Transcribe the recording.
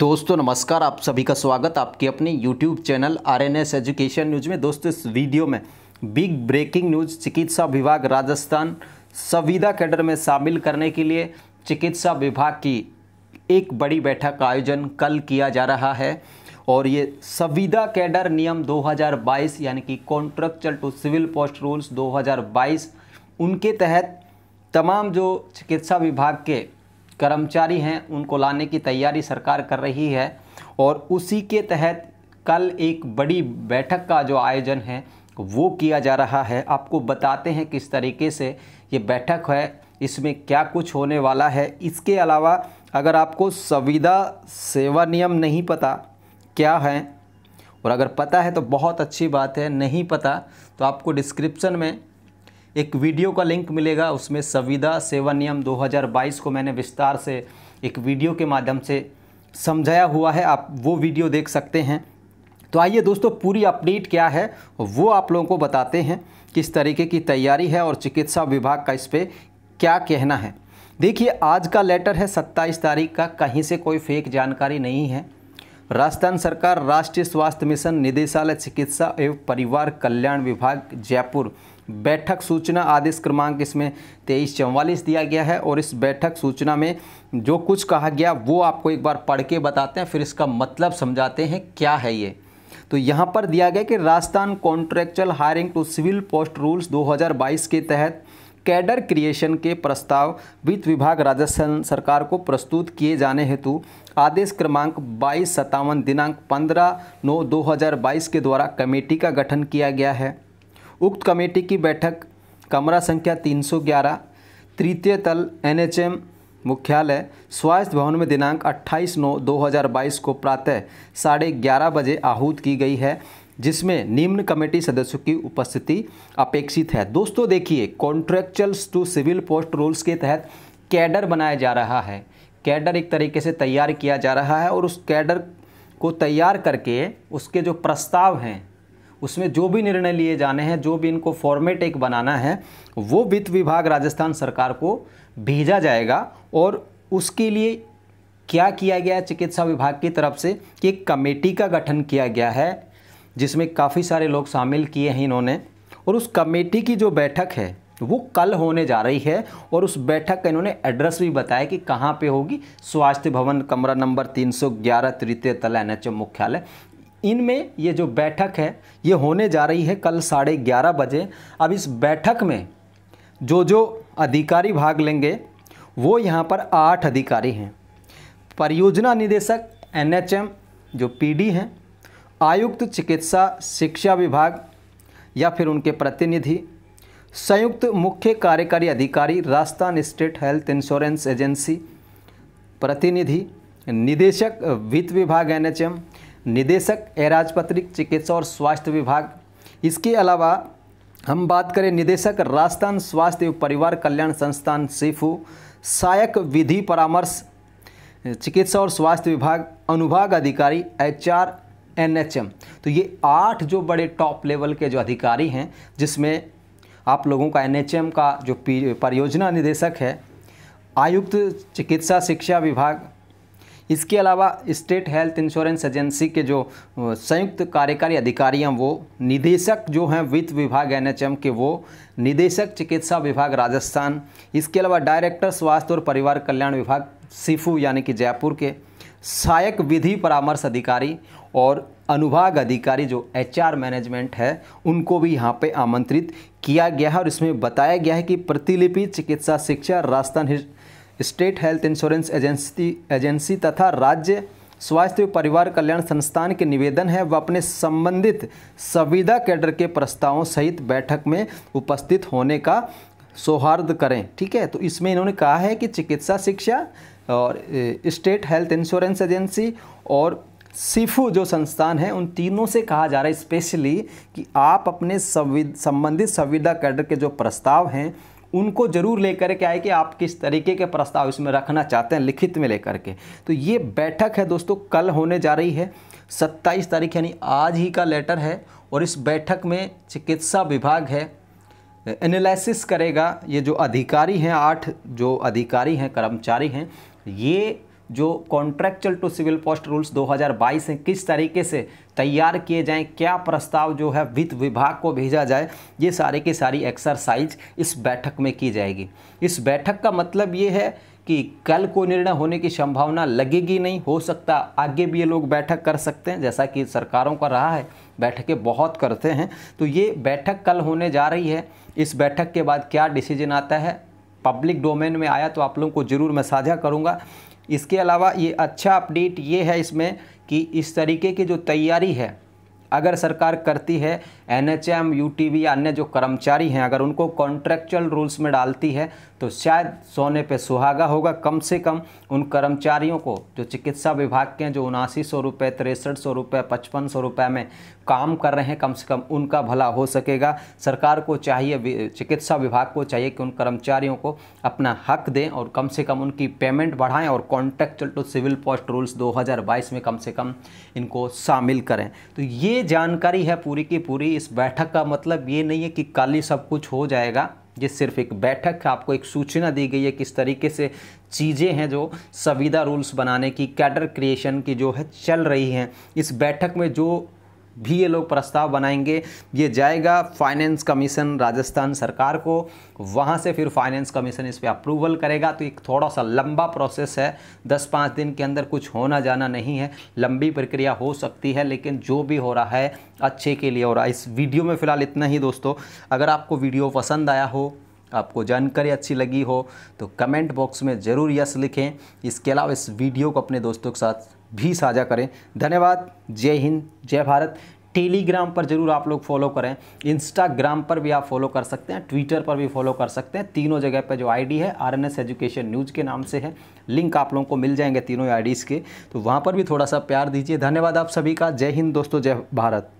दोस्तों नमस्कार आप सभी का स्वागत आपके अपने YouTube channel R N S education news में दोस्तों इस वीडियो में बिग ब्रेकिंग न्यूज चिकित्सा विभाग राजस्थान संविदा कैडर में शामिल करने के लिए चिकित्सा विभाग की एक बड़ी बैठक का आयोजन कल किया जा रहा है और ये संविदा कैडर नियम 2022 यानी कि contractual to civil post rules 2022 उनके तहत तमाम जो चिकित्सा विभाग के कर्मचारी हैं उनको लाने की तैयारी सरकार कर रही है और उसी के तहत कल एक बड़ी बैठक का जो आयोजन है वो किया जा रहा है आपको बताते हैं किस तरीके से ये बैठक है इसमें क्या कुछ होने वाला है इसके अलावा अगर आपको संविदा सेवा नियम नहीं पता क्या है और अगर पता है तो बहुत अच्छी बात है नहीं पता तो आपको डिस्क्रिप्शन में एक वीडियो का लिंक मिलेगा उसमें संविदा सेवा नियम 2022 को मैंने विस्तार से एक वीडियो के माध्यम से समझाया हुआ है आप वो वीडियो देख सकते हैं तो आइए दोस्तों पूरी अपडेट क्या है वो आप लोगों को बताते हैं किस तरीके की तैयारी है और चिकित्सा विभाग का इस पर क्या कहना है देखिए आज का लेटर है 27 तारीख का कहीं से कोई फेक जानकारी नहीं है राजस्थान सरकार राष्ट्रीय स्वास्थ्य मिशन निदेशालय चिकित्सा एवं परिवार कल्याण विभाग जयपुर बैठक सूचना आदेश क्रमांक इसमें तेईस चौवालीस दिया गया है और इस बैठक सूचना में जो कुछ कहा गया वो आपको एक बार पढ़ के बताते हैं फिर इसका मतलब समझाते हैं क्या है ये तो यहाँ पर दिया गया कि Rajasthan contractual hiring to civil post rules 2022 के तहत कैडर क्रिएशन के प्रस्ताव वित्त विभाग राजस्थान सरकार को प्रस्तुत किए जाने हेतु आदेश क्रमांक बाईस सत्तावन दिनांक पंद्रह नौ 2022 के द्वारा कमेटी का गठन किया गया है उक्त कमेटी की बैठक कमरा संख्या 311 तृतीय तल एनएचएम मुख्यालय स्वास्थ्य भवन में दिनांक 28 नौ 2022 को प्रातः साढ़े ग्यारह बजे आहूत की गई है जिसमें निम्न कमेटी सदस्यों की उपस्थिति अपेक्षित है दोस्तों देखिए contractuals to civil post rules के तहत कैडर बनाया जा रहा है कैडर एक तरीके से तैयार किया जा रहा है और उस कैडर को तैयार करके उसके जो प्रस्ताव हैं उसमें जो भी निर्णय लिए जाने हैं जो भी इनको फॉर्मेट एक बनाना है वो वित्त विभाग राजस्थान सरकार को भेजा जाएगा और उसके लिए क्या किया गया चिकित्सा विभाग की तरफ से कि एक कमेटी का गठन किया गया है जिसमें काफ़ी सारे लोग शामिल किए हैं इन्होंने और उस कमेटी की जो बैठक है वो कल होने जा रही है और उस बैठक का इन्होंने एड्रेस भी बताया कि कहाँ पे होगी स्वास्थ्य भवन कमरा नंबर 311 तृतीय तला एन मुख्यालय इनमें ये जो बैठक है ये होने जा रही है कल साढ़े ग्यारह बजे अब इस बैठक में जो जो अधिकारी भाग लेंगे वो यहाँ पर आठ अधिकारी हैं परियोजना निदेशक एन जो पी हैं आयुक्त चिकित्सा शिक्षा विभाग या फिर उनके प्रतिनिधि संयुक्त मुख्य कार्यकारी अधिकारी Rajasthan state health insurance agency प्रतिनिधि निदेशक वित्त विभाग एनएचएम निदेशक एराजपत्रिक चिकित्सा और स्वास्थ्य विभाग इसके अलावा हम बात करें निदेशक राजस्थान स्वास्थ्य एवं परिवार कल्याण संस्थान सीफू सहायक विधि परामर्श चिकित्सा और स्वास्थ्य विभाग अनुभाग अधिकारी एचआर एनएचएम तो ये आठ जो बड़े टॉप लेवल के जो अधिकारी हैं जिसमें आप लोगों का एनएचएम का जो परियोजना निदेशक है आयुक्त चिकित्सा शिक्षा विभाग इसके अलावा स्टेट हेल्थ इंश्योरेंस एजेंसी के जो संयुक्त कार्यकारी अधिकारी हैं वो निदेशक जो हैं वित्त विभाग एनएचएम के वो निदेशक चिकित्सा विभाग राजस्थान इसके अलावा डायरेक्टर स्वास्थ्य और परिवार कल्याण विभाग सिफू यानी कि जयपुर के सहायक विधि परामर्श अधिकारी और अनुभाग अधिकारी जो एचआर मैनेजमेंट है उनको भी यहाँ पे आमंत्रित किया गया है और इसमें बताया गया है कि प्रतिलिपि चिकित्सा शिक्षा Rajasthan state health insurance agency agency तथा राज्य स्वास्थ्य परिवार कल्याण संस्थान के निवेदन है वह अपने संबंधित संविदा कैडर के प्रस्तावों सहित बैठक में उपस्थित होने का सौहार्द करें ठीक है तो इसमें इन्होंने कहा है कि चिकित्सा शिक्षा और स्टेट हेल्थ इंश्योरेंस एजेंसी और सिफू जो संस्थान है उन तीनों से कहा जा रहा है स्पेशली कि आप अपने संबंधित संविदा कैडर के जो प्रस्ताव हैं उनको जरूर लेकर के आए कि आप किस तरीके के प्रस्ताव इसमें रखना चाहते हैं लिखित में लेकर के तो ये बैठक है दोस्तों कल होने जा रही है 27 तारीख यानी आज ही का लेटर है और इस बैठक में चिकित्सा विभाग है एनालिसिस करेगा ये जो अधिकारी हैं आठ जो अधिकारी हैं कर्मचारी हैं ये जो contractual to civil post rules 2022 हैं किस तरीके से तैयार किए जाएं क्या प्रस्ताव जो है वित्त विभाग को भेजा जाए ये सारे की सारी एक्सरसाइज इस बैठक में की जाएगी इस बैठक का मतलब ये है कि कल को निर्णय होने की संभावना लगेगी नहीं हो सकता आगे भी ये लोग बैठक कर सकते हैं जैसा कि सरकारों का रहा है बैठकें बहुत करते हैं तो ये बैठक कल होने जा रही है इस बैठक के बाद क्या डिसीजन आता है पब्लिक डोमेन में आया तो आप लोगों को ज़रूर मैं साझा करूँगा इसके अलावा ये अच्छा अपडेट ये है इसमें कि इस तरीके की जो तैयारी है अगर सरकार करती है N H M U T V या अन्य जो कर्मचारी हैं अगर उनको कॉन्ट्रेक्चुअल रूल्स में डालती है तो शायद सोने पे सुहागा होगा कम से कम उन कर्मचारियों को जो चिकित्सा विभाग के हैं जो उनासी सौ रुपये तिरसठ सौ रुपये पचपन सौ रुपये में काम कर रहे हैं कम से कम उनका भला हो सकेगा सरकार को चाहिए चिकित्सा विभाग को चाहिए कि उन कर्मचारियों को अपना हक दें और कम से कम उनकी पेमेंट बढ़ाएं और contractual to civil post rules दो में कम से कम इनको शामिल करें तो ये जानकारी है पूरी की पूरी इस बैठक का मतलब ये नहीं है कि कल ही सब कुछ हो जाएगा ये सिर्फ एक बैठक है आपको एक सूचना दी गई है किस तरीके से चीज़ें हैं जो संविदा रूल्स बनाने की कैडर क्रिएशन की जो है चल रही हैं इस बैठक में जो भी ये लोग प्रस्ताव बनाएंगे ये जाएगा फाइनेंस कमीशन राजस्थान सरकार को वहाँ से फिर फाइनेंस कमीशन इस पर अप्रूवल करेगा तो एक थोड़ा सा लंबा प्रोसेस है दस पाँच दिन के अंदर कुछ होना जाना नहीं है लंबी प्रक्रिया हो सकती है लेकिन जो भी हो रहा है अच्छे के लिए हो रहा है इस वीडियो में फ़िलहाल इतना ही दोस्तों अगर आपको वीडियो पसंद आया हो आपको जानकारी अच्छी लगी हो तो कमेंट बॉक्स में ज़रूर यस लिखें इसके अलावा इस वीडियो को अपने दोस्तों के साथ भी साझा करें धन्यवाद जय हिंद जय भारत टेलीग्राम पर जरूर आप लोग फॉलो करें इंस्टाग्राम पर भी आप फॉलो कर सकते हैं ट्विटर पर भी फॉलो कर सकते हैं तीनों जगह पर जो आईडी है आरएनएस एजुकेशन न्यूज़ के नाम से है लिंक आप लोगों को मिल जाएंगे तीनों आईडीज़ के तो वहाँ पर भी थोड़ा सा प्यार दीजिए धन्यवाद आप सभी का जय हिंद दोस्तों जय भारत